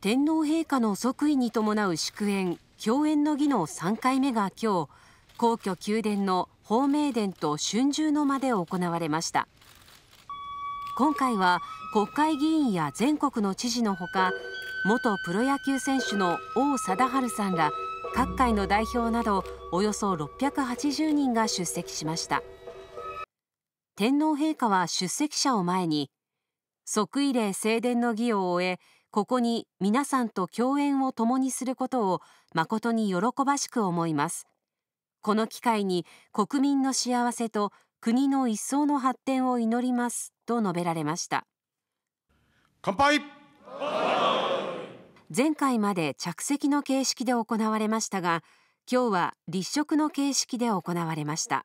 天皇陛下の即位に伴う祝宴共演の儀の3回目が今日皇居宮殿の宝明殿と春秋の間で行われました今回は国会議員や全国の知事のほか元プロ野球選手の王貞治さんら各界の代表などおよそ680人が出席しました天皇陛下は出席者を前に即位礼正殿の儀を終えここに皆さんと共演を共にすることを誠に喜ばしく思います。この機会に国民の幸せと国の一層の発展を祈りますと述べられました乾杯前回まで着席の形式で行われましたが今日は立食の形式で行われました